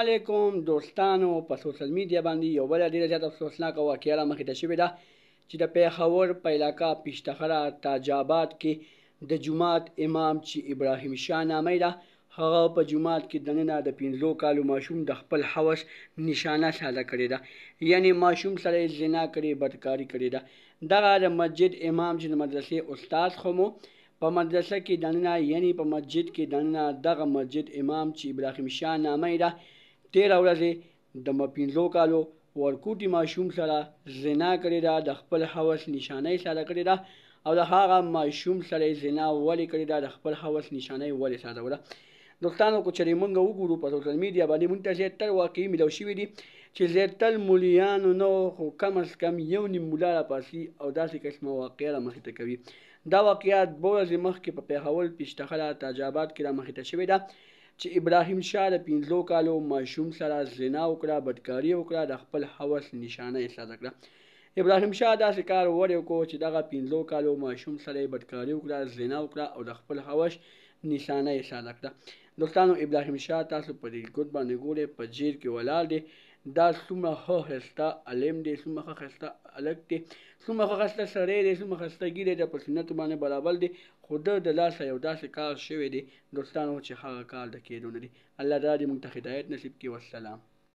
علیکم دوستانو په سوشل میډیا باندې یو بل ډیره زیاته افسوسناکه واقعه را مخې ته شوې ده چې د پیښور په علاقه پشتخره تاجاباد کې د جماعت امام چې ابراهیم شاه نامی ده هغه په جماعت کې دننه د پنځلو کالو ماشوم د خپل حوس نشانه ساده کړې ده یعنی ماشوم سره زنا کړې بدکاری کړې ده دغه د مسجد امام چې د مدرسې استاد خو مو په مدرسه کې دننه یعنی په مسجد کې دننه دغه مسجد امام چې ابراهیم شاه نامی ده تېره ورځې د م پنځو کالو ورکوټي ماشوم سره زنا کړې ده د خپل هوس نشانۍ ساده کړې ده او د هغه ماشوم سره زنا ولې کړې ده د خپل هوس نشانۍ ولې ساده وله دوستانو که چېرې موږ وګورو په سوشل میډیا باندې موږ ته زیاتر واقعي میلاو شوي دي چې زیاتر مولیانو نه خو کم از کم یو نیم مولا راپاسي او داسې قسمه واقعه را مخې ته کوي دا واقعیت دوه ورځې مخکې په پیښول پېشتخله تاجاباد کې را مخې ته شوې ده چې ابراهیم شاه د پنځلو کالو ماشوم سره زنا وکړه بدکاری وکړه د خپل حوس نشانه احساس کړه ابراهیم شاه دا کار ور وکړ چې دغه پنځلو کالو ماشوم سره بدکاری وکړه زنا وکړه او د خپل حوس نشانه احساس کړه دوستانو ابراهیم شاه تاسو په دې ګوت باندې ګوره په جیر کې ولاړ دی دا څومره ښه خسته علم دی څومره ښه خسته الک دی څومره ښه خسته سړی دی څومره خستګي دی د په سنت باندې برابر دی خو ده د لاسه یو داسې کار شوی دی دوستانو چې هغه کار د کېدو نه دی الله دا دې موږ ته هدایت نصیب کړي وسلام